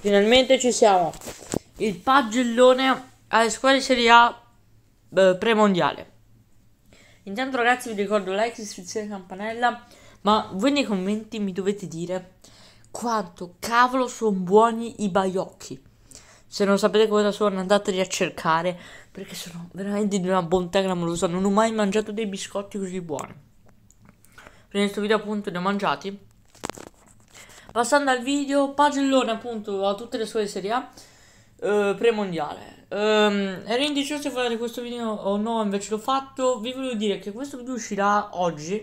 Finalmente ci siamo. Il pagellone alle squadre Serie A eh, premondiale. Intanto ragazzi vi ricordo like, iscrizione campanella, ma voi nei commenti mi dovete dire quanto cavolo sono buoni i baiocchi. Se non sapete cosa sono andateli a cercare perché sono veramente di una bontà clamorosa, non ho mai mangiato dei biscotti così buoni. Per questo video appunto ne ho mangiati Passando al video, pagellone appunto a tutte le sue Serie A eh, premondiale. Um, ero indeciso se fare questo video o no, invece l'ho fatto. Vi voglio dire che questo video uscirà oggi.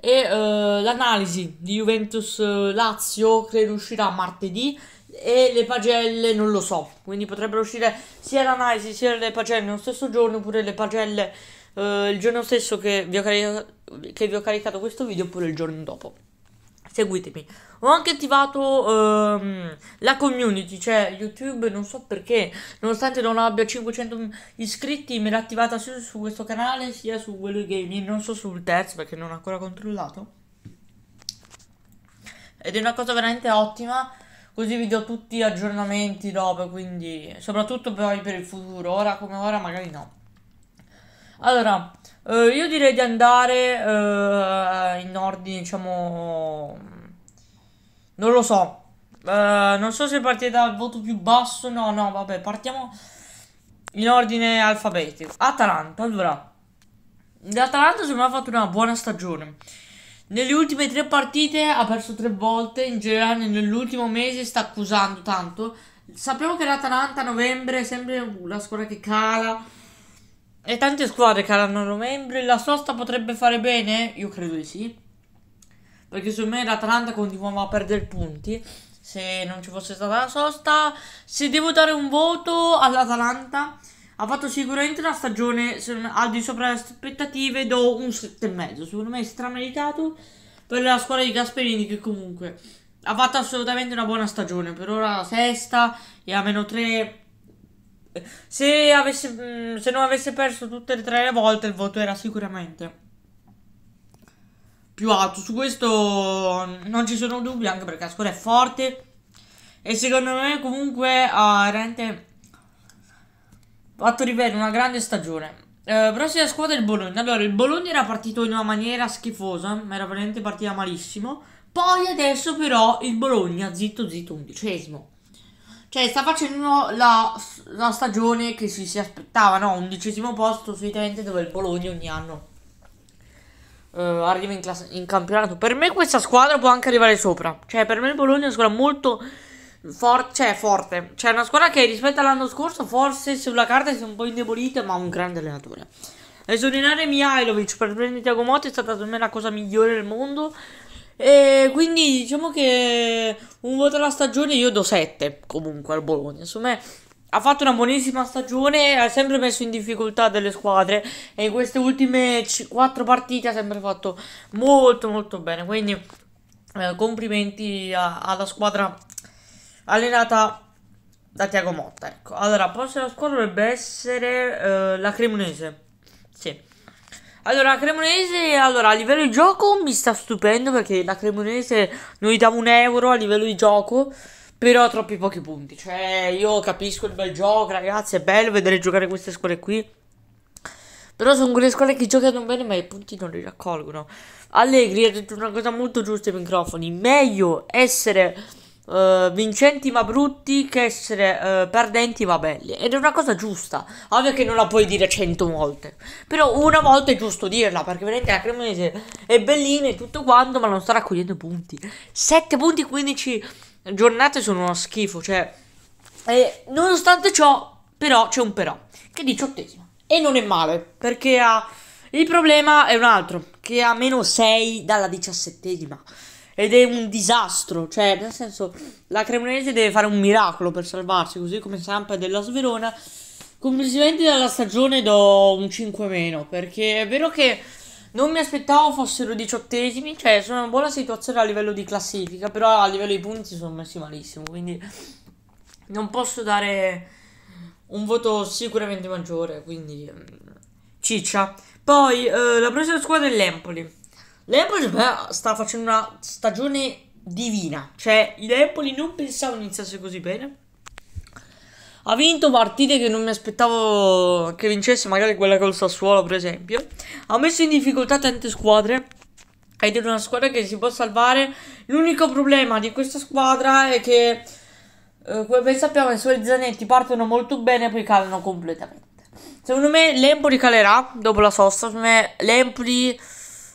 E uh, l'analisi di Juventus eh, Lazio credo uscirà martedì. E le pagelle non lo so. Quindi potrebbero uscire sia l'analisi sia le pagelle nello stesso giorno. Oppure le pagelle uh, il giorno stesso che vi, che vi ho caricato questo video. Oppure il giorno dopo seguitemi. Ho anche attivato ehm, la community, cioè YouTube, non so perché, nonostante non abbia 500 iscritti, me l'ha attivata sia su questo canale sia su quello gaming, non so sul terzo perché non ho ancora controllato. Ed è una cosa veramente ottima, così vi do tutti gli aggiornamenti dopo, quindi soprattutto poi per il futuro, ora come ora magari no. Allora, Uh, io direi di andare uh, in ordine, diciamo... Non lo so. Uh, non so se partire dal voto più basso. No, no, vabbè, partiamo in ordine alfabetico. Atalanta, allora. L'Atalanta secondo me ha fatto una buona stagione. Nelle ultime tre partite ha perso tre volte, in generale nell'ultimo mese sta accusando tanto. Sappiamo che l'Atalanta a novembre è sempre la squadra che cala e tante squadre che hanno novembre, la sosta potrebbe fare bene? Io credo di sì. Perché secondo me l'Atalanta continuava a perdere punti se non ci fosse stata la sosta. Se devo dare un voto all'Atalanta, ha fatto sicuramente una stagione al di sopra le aspettative, do un 7,5. Secondo me è strameritato per la squadra di Gasperini che comunque ha fatto assolutamente una buona stagione. Per ora la sesta e a meno 3 se, avesse, mm, se non avesse perso tutte e tre le volte, il voto era sicuramente più alto. Su questo mm, non ci sono dubbi, anche perché la scuola è forte. E secondo me, comunque, uh, rende fatto rivela una grande stagione. Eh, prossima squadra è il Bologna. Allora, il Bologna era partito in una maniera schifosa, ma era veramente partita malissimo. Poi adesso, però, il Bologna, zitto, zitto, undicesimo. Cioè, sta facendo la, la stagione che si, si aspettava, no? Undicesimo posto, solitamente dove il Bologna ogni anno uh, arriva in, class- in campionato. Per me questa squadra può anche arrivare sopra. Cioè, per me il Bologna è una squadra molto for- cioè, forte. Cioè, una squadra che rispetto all'anno scorso, forse sulla carta si è un po' indebolita, ma ha un grande allenatore. Esordinare Mihailovic per prendere Tiago Motta è stata per me la cosa migliore del mondo. E quindi diciamo che un voto alla stagione io do 7 comunque al Bologna. Insomma, ha fatto una buonissima stagione, ha sempre messo in difficoltà delle squadre e in queste ultime 4 partite ha sempre fatto molto molto bene. Quindi eh, complimenti a, alla squadra allenata da Tiago Motta. Ecco. Allora, prossima squadra dovrebbe essere eh, la Cremonese. Allora, Cremonese, allora, a livello di gioco mi sta stupendo perché la Cremonese noi dava un euro a livello di gioco, però troppi pochi punti. Cioè, io capisco il bel gioco, ragazzi, è bello vedere giocare queste squadre qui. Però sono quelle squadre che giocano bene ma i punti non li raccolgono. Allegri ha detto una cosa molto giusta ai microfoni. Meglio essere eh, vincenti ma brutti che essere uh, perdenti ma belli. Ed è una cosa giusta. Ovvio che non la puoi dire cento volte. Però una volta è giusto dirla. Perché veramente la Cremonese è bellina e tutto quanto, ma non sta raccogliendo punti. 7 punti 15 giornate sono uno schifo. Cioè, eh, nonostante ciò, però c'è un però. Che è diciottesimo. E non è male. Perché ha. Il problema è un altro. Che ha meno 6 dalla diciassettesima. Ed è un disastro, cioè, nel senso, la Cremonese deve fare un miracolo per salvarsi, così come Sampa della Sverona. Complessivamente dalla stagione do un 5 meno, perché è vero che non mi aspettavo fossero diciottesimi, cioè sono in una buona situazione a livello di classifica, però a livello di punti sono messi malissimo, quindi non posso dare un voto sicuramente maggiore, quindi mm, ciccia. Poi eh, la prossima squadra è l'Empoli. L'Empoli sta facendo una stagione divina. Cioè, l'Empoli non pensavo iniziasse così bene. Ha vinto partite che non mi aspettavo che vincesse, magari quella col Sassuolo, per esempio. Ha messo in difficoltà tante squadre. Ed è una squadra che si può salvare. L'unico problema di questa squadra è che, eh, come ben sappiamo, i suoi Zanetti partono molto bene e poi calano completamente. Secondo me l'Empoli calerà dopo la sosta. Secondo me l'Empoli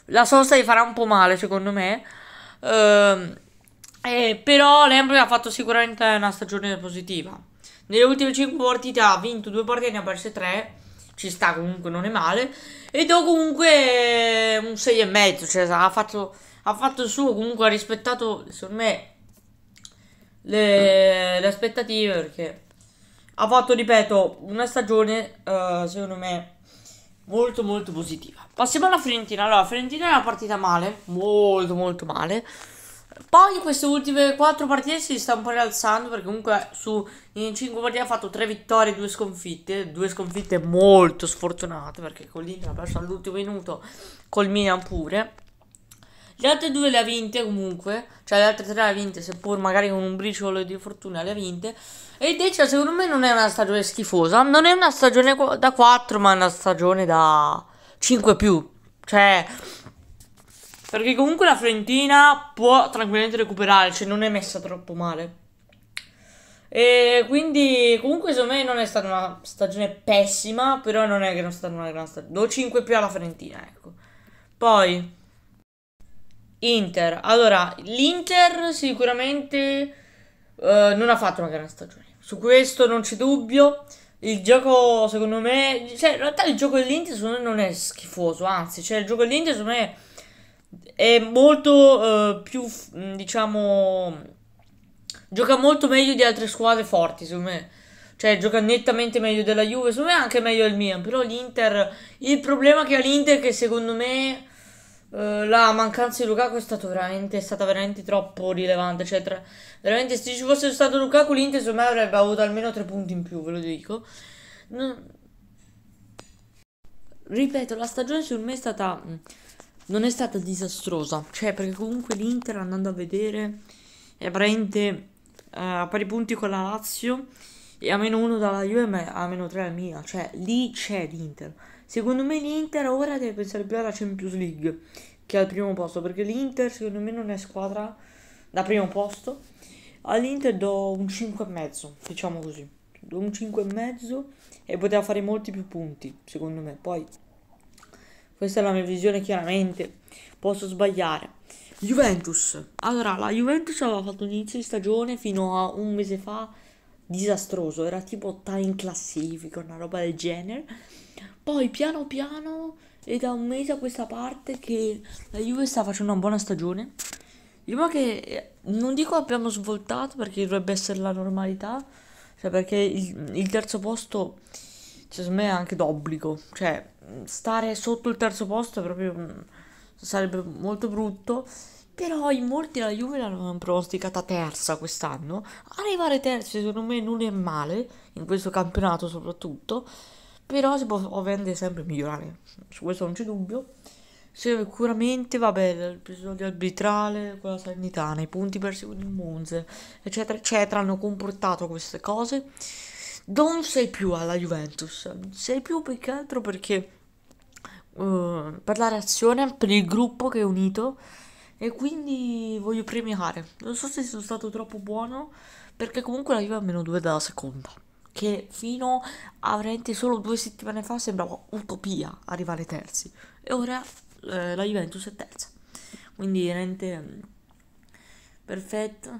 la sosta gli farà un po' male, secondo me. Eh, eh, però l'Empoli ha fatto sicuramente una stagione positiva. Nelle ultime 5 partite ha vinto 2 partite, ne ha perse 3. Ci sta comunque, non è male. E do comunque un 6,5. Cioè, ha fatto, ha fatto il suo. Comunque ha rispettato, secondo me, le, le aspettative. Perché ha fatto, ripeto, una stagione, uh, secondo me, molto molto positiva. Passiamo alla Fiorentina. Allora, la Fiorentina è una partita male, molto molto male. Poi in queste ultime 4 partite si sta un po' rialzando perché comunque su in 5 partite ha fatto 3 vittorie e 2 sconfitte, 2 sconfitte molto sfortunate perché con l'Inter ha perso all'ultimo minuto, col Milan pure. Le altre due le ha vinte comunque, cioè le altre tre le ha vinte, seppur magari con un briciolo di fortuna le ha vinte. E il Decia secondo me non è una stagione schifosa, non è una stagione da 4, ma è una stagione da 5 più. Cioè, perché comunque la Fiorentina può tranquillamente recuperare, cioè non è messa troppo male. E quindi, comunque, secondo me non è stata una stagione pessima, però non è che non è stata una gran stagione. Do 5 più alla Fiorentina, ecco. Poi, Inter. Allora, l'Inter sicuramente eh, non ha fatto una gran stagione. Su questo non c'è dubbio. Il gioco, secondo me, cioè, in realtà il gioco dell'Inter secondo me non è schifoso, anzi, cioè il gioco dell'Inter secondo me è molto eh, più, mm, diciamo, gioca molto meglio di altre squadre forti, secondo me. Cioè, gioca nettamente meglio della Juve, secondo me anche meglio del Milan, però l'Inter, il problema che ha l'Inter è che secondo me eh, la mancanza di Lukaku è, veramente, è, stata veramente troppo rilevante. Cioè, tra, veramente, se ci fosse stato Lukaku, l'Inter secondo me avrebbe avuto almeno tre punti in più, ve lo dico. No. Ripeto, la stagione secondo me è stata. Mm, non è stata disastrosa. Cioè, perché comunque l'Inter andando a vedere è veramente uh, a pari punti con la Lazio e a meno uno dalla Juve, ma a meno tre al Milan. Cioè, lì c'è l'Inter. Secondo me l'Inter ora deve pensare più alla Champions League che al primo posto, perché l'Inter secondo me non è squadra da primo posto. All'Inter do un 5,5, diciamo così. Do un 5,5 e poteva fare molti più punti, secondo me. Poi questa è la mia visione chiaramente, posso sbagliare. Juventus. Allora, la Juventus aveva fatto un inizio di stagione fino a un mese fa disastroso, era tipo time in classifica, una roba del genere poi piano piano è da un mese a questa parte che la Juve sta facendo una buona stagione. Diciamo che eh, non dico abbiamo svoltato perché dovrebbe essere la normalità, cioè perché il, il terzo posto cioè, secondo me è anche d'obbligo, cioè stare sotto il terzo posto proprio, mm, sarebbe molto brutto. Però in molti la Juve l'hanno pronosticata terza quest'anno. Arrivare terza secondo me non è male, in questo campionato soprattutto però si può ovviamente sempre migliorare, su questo non c'è dubbio. Sicuramente, vabbè, l'episodio arbitrale con la Salernitana, i punti persi con il Monza eccetera, eccetera, hanno comportato queste cose. Non sei più alla Juventus, sei più più che altro perché uh, per la reazione, per il gruppo che è unito e quindi voglio premiare. Non so se sono stato troppo buono perché comunque la Juve ha meno 2 dalla seconda che fino a veramente solo due settimane fa sembrava utopia arrivare terzi e ora eh, la Juventus è terza quindi niente mm, perfetto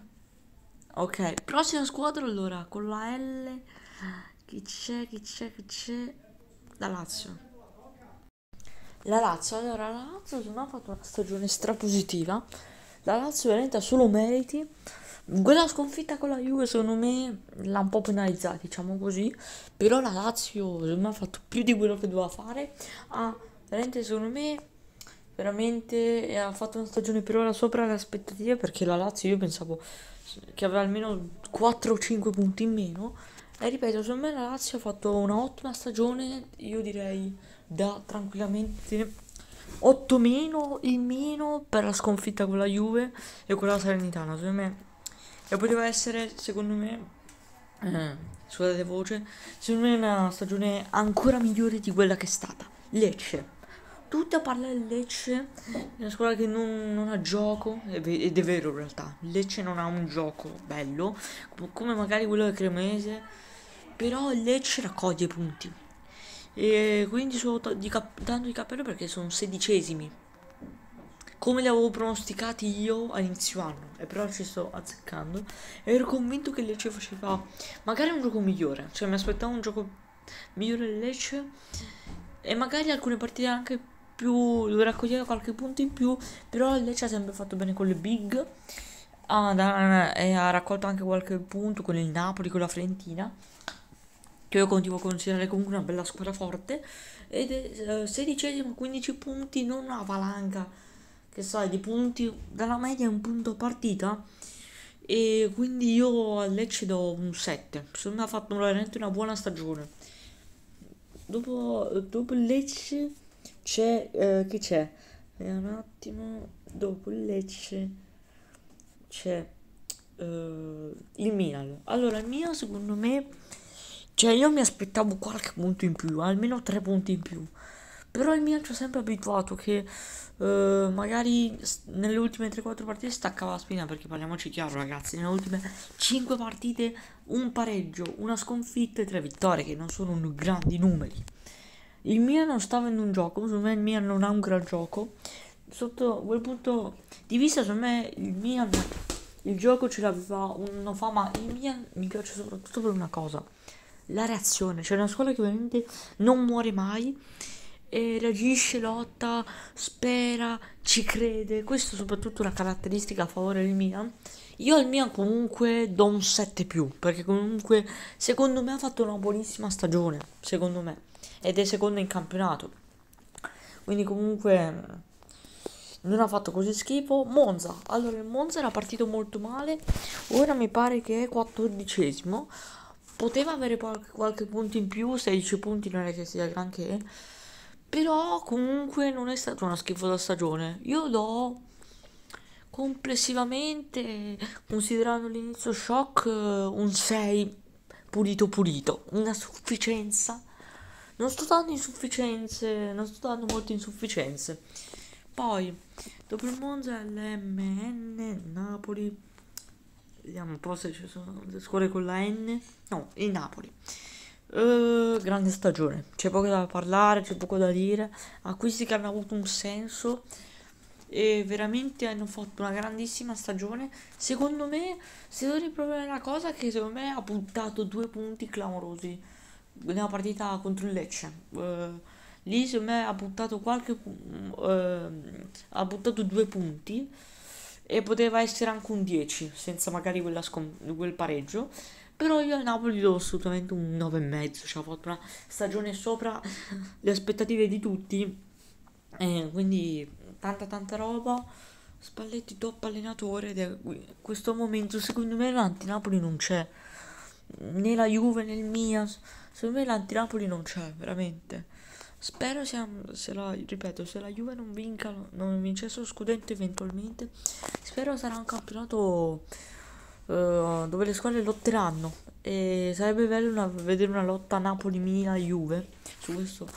ok prossima squadra allora con la L chi c'è chi c'è chi c'è la Lazio la Lazio allora la Lazio non ha fatto una stagione stra positiva la Lazio veramente ha solo meriti. Quella sconfitta con la Juve secondo me l'ha un po' penalizzata, diciamo così, però la Lazio ha fatto più di quello che doveva fare, ha veramente secondo me veramente eh, ha fatto una stagione per ora sopra le aspettative perché la Lazio io pensavo che aveva almeno 4 o 5 punti in meno e ripeto secondo me la Lazio ha fatto un'ottima stagione io direi da tranquillamente 8 meno il meno per la sconfitta con la Juve e con la Salernitana, secondo me. E poteva essere, secondo me, eh, scusate voce, secondo me una stagione ancora migliore di quella che è stata. Lecce. Tutti a parlare di Lecce, una squadra che non, non ha gioco, ed è vero in realtà, Lecce non ha un gioco bello, come magari quello del Cremese, però Lecce raccoglie punti, e quindi sono di tanto di perché sono sedicesimi. Come li avevo pronosticati io all'inizio anno. E però ci sto azzeccando. E ero convinto che Lecce faceva magari un gioco migliore. Cioè mi aspettavo un gioco migliore di Lecce. E magari alcune partite anche più... dove raccogliere qualche punto in più. Però il Lecce ha sempre fatto bene con le big. Ah, da, e ha raccolto anche qualche punto con il Napoli, con la Fiorentina che io continuo a considerare comunque una bella squadra forte, ed è eh, sedicesimo, 15 punti, non una valanga, che sai, di punti, dalla media un punto partita, e quindi io a Lecce do un 7, secondo me ha fatto veramente una buona stagione. Dopo, dopo Lecce c'è, eh, chi c'è? Vediamo eh, un attimo, dopo Lecce c'è eh, il Milan. Allora, il Milan secondo me cioè io mi aspettavo qualche punto in più, almeno tre punti in più. Però il Milan ci ha sempre abituato che eh, magari nelle ultime 3-4 partite staccava la spina, perché parliamoci chiaro ragazzi, nelle ultime 5 partite un pareggio, una sconfitta e tre vittorie, che non sono grandi numeri. Il Milan non stava in un gioco, secondo me il Milan non ha un gran gioco. Sotto quel punto di vista, secondo me il Milan il gioco ce l'aveva un fa, ma il Milan mi piace soprattutto per una cosa la reazione, cioè una scuola che ovviamente non muore mai e reagisce, lotta, spera, ci crede, questo è soprattutto una caratteristica a favore del Milan. Io al Milan comunque do un 7 più, perché comunque secondo me ha fatto una buonissima stagione, secondo me, ed è secondo in campionato. Quindi comunque mm, non ha fatto così schifo. Monza, allora il Monza era partito molto male, ora mi pare che è quattordicesimo poteva avere qualche, qualche punto in più, 16 punti non è che sia granché, però comunque non è stata una schifosa stagione. Io do complessivamente, considerando l'inizio shock, un 6 pulito pulito, una sufficienza. Non sto dando insufficienze, non sto dando molte insufficienze. Poi, dopo il Monza, l'MN Napoli Vediamo, un po' se ci sono scuole con la N. No, il Napoli. Uh, grande stagione, c'è poco da parlare, c'è poco da dire. Acquisti che hanno avuto un senso e veramente hanno fatto una grandissima stagione. Secondo me, se devo riprovare una cosa che secondo me ha puntato due punti clamorosi nella partita contro il Lecce. Uh, lì secondo me ha buttato qualche uh, ha buttato due punti e poteva essere anche un 10 senza magari quel pareggio però io al Napoli do assolutamente un 9,5 ci ha fatto una stagione sopra le aspettative di tutti eh, quindi tanta tanta roba Spalletti top allenatore ed è questo momento secondo me l'anti-Napoli non c'è né la Juve né il Mia secondo me l'anti-Napoli non c'è veramente Spero sia, se la, ripeto, se la Juve non, vinca, non vincesse lo scudetto eventualmente, spero sarà un campionato uh, dove le squadre lotteranno e sarebbe bello una, vedere una lotta Napoli-Mina-Juve, su questo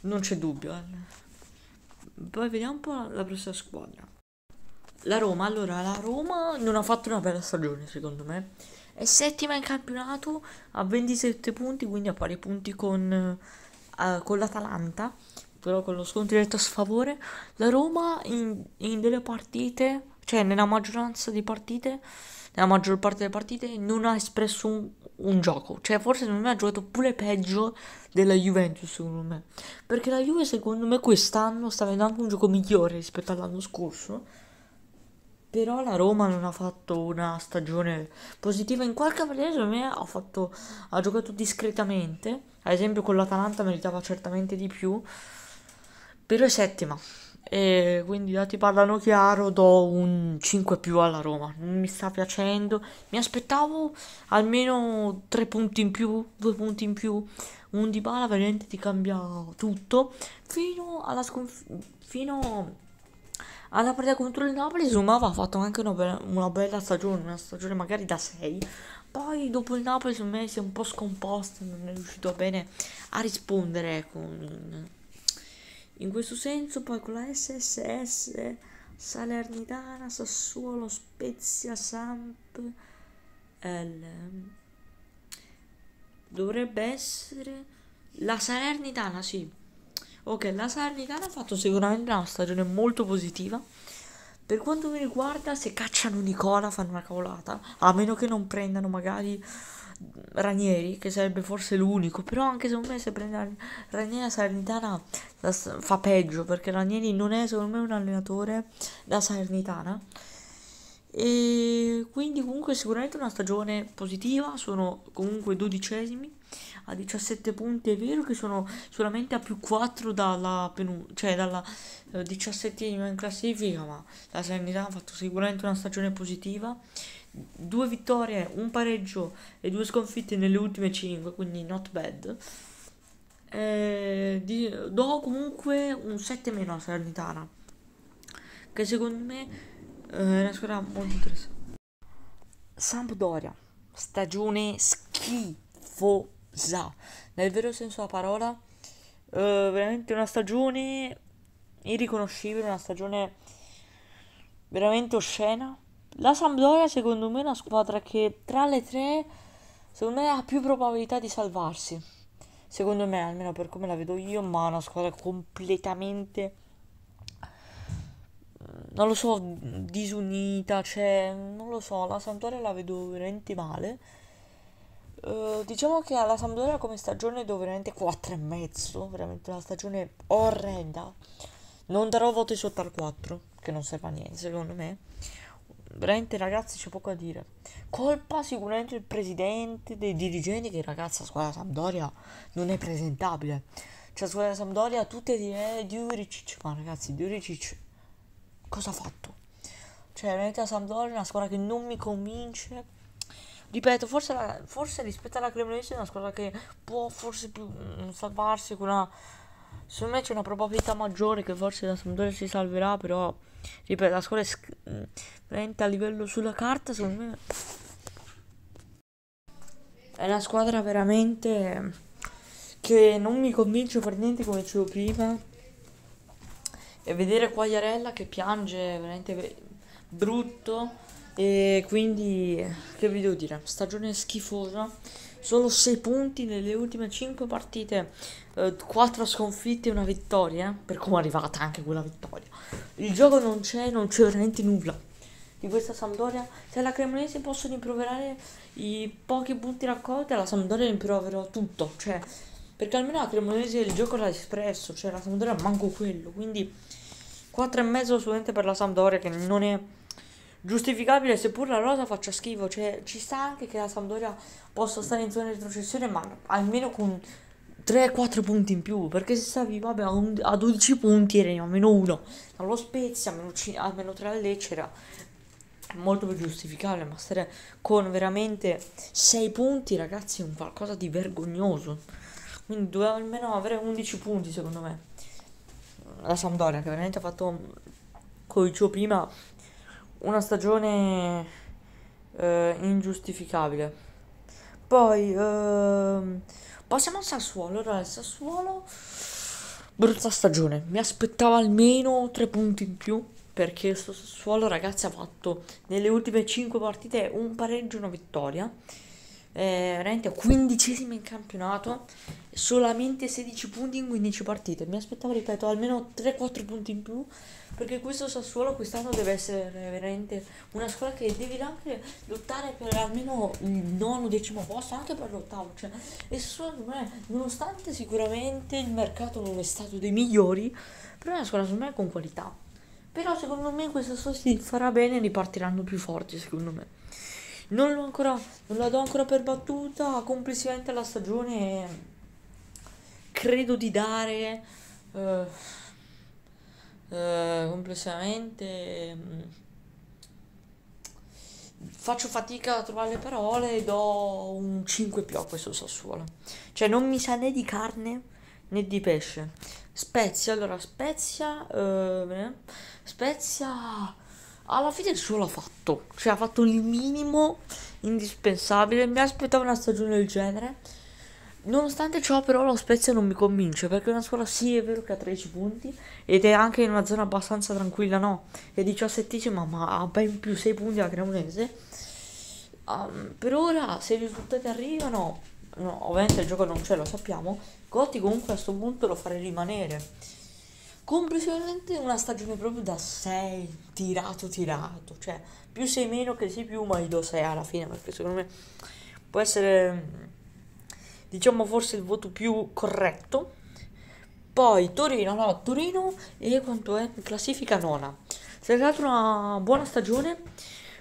non c'è dubbio. Eh. Poi vediamo un po' la, la prossima squadra. La Roma, allora, la Roma non ha fatto una bella stagione secondo me. È settima in campionato, a 27 punti, quindi ha pari punti con... Uh, eh, con l'Atalanta, però con lo scontro diretto a sfavore, la Roma in, in delle partite, cioè nella maggioranza di partite, nella maggior parte delle partite, non ha espresso un, un gioco. Cioè, forse non ha giocato pure peggio della Juventus, secondo me. Perché la Juve, secondo me, quest'anno sta avendo anche un gioco migliore rispetto all'anno scorso però la Roma non ha fatto una stagione positiva in qualche maniera, secondo me ha, fatto, ha giocato discretamente, ad esempio con l'Atalanta meritava certamente di più, però è settima, e quindi i dati parlano chiaro, do un 5 più alla Roma. Non mi sta piacendo. Mi aspettavo almeno 3 punti in più, 2 punti in più. Un di veramente ti cambia tutto. Fino alla sconfitta. Fino alla ah, partita contro il Napoli Zumava ha fatto anche una bella, una bella stagione, una stagione magari da 6. Poi dopo il Napoli su me si è un po' scomposto, non è riuscito bene a rispondere con... Ecco, in questo senso. Poi con la SSS, Salernitana, Sassuolo, Spezia, Samp, L... dovrebbe essere la Salernitana, sì Ok, la Salernitana ha fatto sicuramente una stagione molto positiva. Per quanto mi riguarda, se cacciano Nicola fanno una cavolata, a meno che non prendano magari Ranieri, che sarebbe forse l'unico, però anche secondo me se prende Ranieri la Salernitana fa peggio, perché Ranieri non è secondo me un allenatore da Salernitana. E quindi comunque sicuramente una stagione positiva, sono comunque dodicesimi a 17 punti. È vero che sono solamente a più 4 dalla, cioè dalla eh, 17 in classifica, ma la Serenità ha fatto sicuramente una stagione positiva. Due vittorie, un pareggio e due sconfitte nelle ultime 5, quindi not bad. Eh, di, do comunque un 7 meno alla Salernitana che secondo me eh, è una squadra molto interessante Sampdoria stagione schifo sa, nel vero senso della parola, uh, veramente una stagione irriconoscibile, una stagione veramente oscena. La Sampdoria secondo me è una squadra che tra le tre, secondo me ha più probabilità di salvarsi. Secondo me, almeno per come la vedo io, ma è una squadra completamente mm, non lo so, disunita, cioè, non lo so, la Sampdoria la vedo veramente male. Eh, diciamo che alla Sampdoria come stagione do veramente 4 e mezzo, veramente una stagione orrenda. Non darò voti sotto al 4, che non serve a niente secondo me. Veramente ragazzi c'è poco da dire. Colpa sicuramente del presidente, dei dirigenti che ragazza squadra Sampdoria non è presentabile. Cioè squadra Sampdoria tutte di eh, Diuricic, ma ragazzi Diuricic cosa ha fatto? Cioè veramente la Sampdoria è una squadra che non mi convince ripeto, forse, forse rispetto alla Cremonese è una squadra che può forse più mm, salvarsi con una... Secondo me c'è una probabilità maggiore che forse la Sampdoria si salverà, però, ripeto, la squadra è mm, veramente a livello sulla carta, secondo me... È una squadra veramente che non mi convince per niente come dicevo prima. E vedere Quagliarella che piange veramente brutto e quindi, che vi devo dire, stagione schifosa. Solo 6 punti nelle ultime 5 partite, 4 eh, sconfitte e una vittoria. Eh, per come è arrivata anche quella vittoria. Il gioco non c'è, non c'è veramente nulla di questa Sampdoria. Se la Cremonese posso rimproverare i pochi punti raccolti, alla Sampdoria rimproverò tutto. Cioè, perché almeno la Cremonese il gioco l'ha espresso, cioè la Sampdoria manco quello. Quindi 4,5 solamente per la Sampdoria che non è giustificabile seppur la rosa faccia schifo, cioè ci sta anche che la Sampdoria possa stare in zona di retrocessione, ma almeno con 3-4 punti in più, perché se stavi vabbè, a, 12 punti eri a meno 1, dallo Spezia a meno, a meno 3 al Lecce era molto più giustificabile, ma stare con veramente 6 punti ragazzi è un qualcosa di vergognoso, quindi doveva almeno avere 11 punti secondo me. La Sampdoria che veramente ha fatto, come dicevo prima, una stagione eh, ingiustificabile. Poi eh, passiamo al Sassuolo. Allora, il Sassuolo, brutta stagione. Mi aspettavo almeno tre punti in più. Perché questo Sassuolo, ragazzi, ha fatto nelle ultime 5 partite un pareggio e una vittoria eh, veramente quindicesima in campionato, solamente 16 punti in 15 partite. Mi aspettavo, ripeto, almeno 3-4 punti in più, perché questo Sassuolo quest'anno deve essere veramente una squadra che devi anche lottare per almeno il nono, decimo posto, anche per l'ottavo. Cioè, e secondo me, nonostante sicuramente il mercato non è stato dei migliori, però è una squadra secondo me con qualità. Però secondo me questa sua si farà bene e ripartiranno più forti, secondo me non l'ho ancora, non la do ancora per battuta. Complessivamente alla stagione credo di dare uh, uh, complessivamente mm, faccio fatica a trovare le parole e do un 5 più a questo Sassuolo cioè non mi sa né di carne né di pesce Spezia allora Spezia uh, Spezia alla fine solo ha fatto, cioè ha fatto il minimo indispensabile, mi aspettavo una stagione del genere. Nonostante ciò però lo Spezia non mi convince perché è una squadra sì è vero che ha 13 punti ed è anche in una zona abbastanza tranquilla no, è 17 ma ha ben più 6 punti la Cremonese. Um, per ora se i risultati arrivano, no, ovviamente il gioco non c'è lo sappiamo, Gotti comunque a questo punto lo farei rimanere complessivamente una stagione proprio da 6 tirato tirato cioè più sei meno che sei più ma io do 6 alla fine perché secondo me può essere diciamo forse il voto più corretto poi Torino no Torino e quanto è classifica nona si è creata una buona stagione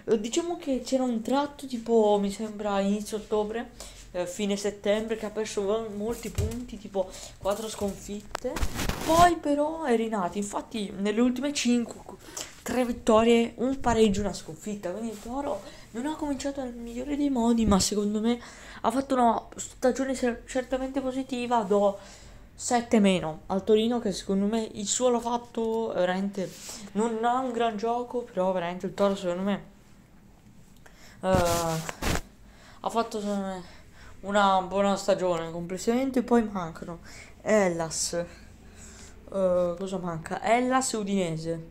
eh, diciamo che c'era un tratto tipo mi sembra inizio ottobre eh, fine settembre che ha perso molti punti, tipo 4 sconfitte. Poi però è rinato, infatti nelle ultime 5, 3 vittorie, un pareggio, una sconfitta. Quindi il Toro non ha cominciato nel migliore dei modi, ma secondo me ha fatto una stagione certamente positiva. Do 7 meno al Torino che secondo me il suo l'ha fatto veramente non ha un gran gioco però veramente il Toro secondo me uh, ha fatto secondo me una buona stagione complessivamente. Poi mancano Ellas. Uh, eh, cosa manca? Hellas Udinese.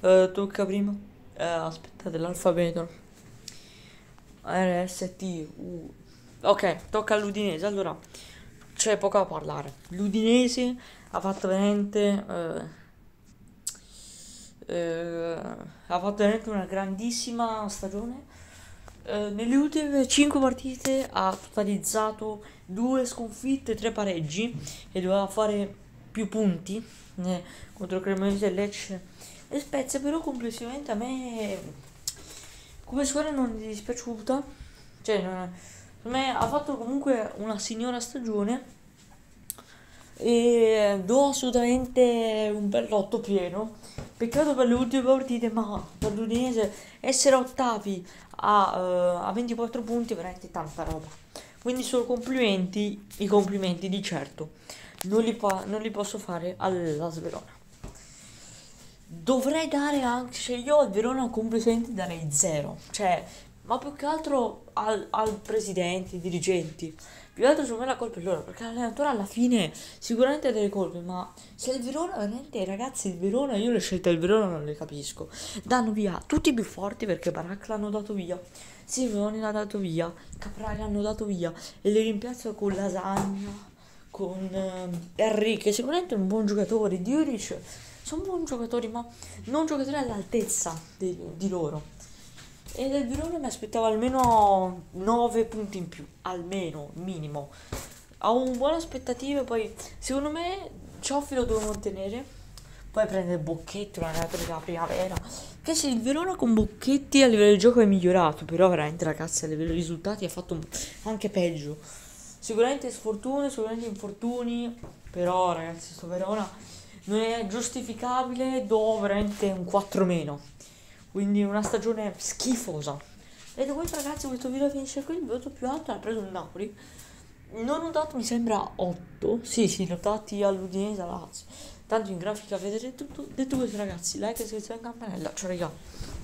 Uh, tocca prima. Uh, aspettate l'alfabeto. RST. Ok, tocca all'Udinese. Allora, c'è poco da parlare. L'Udinese ha fatto veramente. ha fatto veramente una grandissima stagione eh, nelle ultime 5 partite ha totalizzato 2 sconfitte, e 3 pareggi e doveva fare più punti eh, contro Cremonese, Lecce e Spezia, però complessivamente a me come squadra non è dispiaciuta, cioè non, me ha fatto comunque una signora stagione e do assolutamente un bel lotto pieno Peccato per le ultime partite, ma per l'Udinese essere ottavi a, uh, a 24 punti è veramente tanta roba. Quindi sono complimenti, i complimenti di certo. Non li, non li posso fare alla Sverona. Dovrei dare anche, cioè io al Verona complimenti darei 0. Cioè, ma più che altro al, al presidente, ai dirigenti. Più che altro secondo me la colpa è loro, perché l'allenatore alla fine sicuramente ha delle colpe, ma se il Verona, veramente i ragazzi il Verona, io le scelte del Verona non le capisco. Danno via tutti i più forti perché Baracca l'hanno dato via, Silvoni l'ha dato via, Caprari l'hanno dato via e le rimpiazzo con Lasagna, con eh, Enrique, sicuramente è un buon giocatore, Diuric sono buoni giocatori, ma non giocatori all'altezza di, di loro. E del Verona mi aspettavo almeno 9 punti in più, almeno, minimo. Ho un buone aspettative, poi secondo me Cioffi lo devo ottenere. Poi prende Bocchetti, una la primavera. Che se il Verona con Bocchetti a livello di gioco è migliorato, però veramente ragazzi a livello di risultati ha fatto anche peggio. Sicuramente sfortune, sicuramente infortuni, però ragazzi sto Verona non è giustificabile, do veramente un 4 meno. Quindi una stagione schifosa. E da voi ragazzi questo video finisce qui, il voto più alto l'ha preso il Napoli. Non ho dato, mi sembra 8. Sì, sì, ho dato all'Udinese, alla Lazio. Tanto in grafica vedete tutto. Detto questo ragazzi, like, iscrizione e campanella. Ciao ragazzi.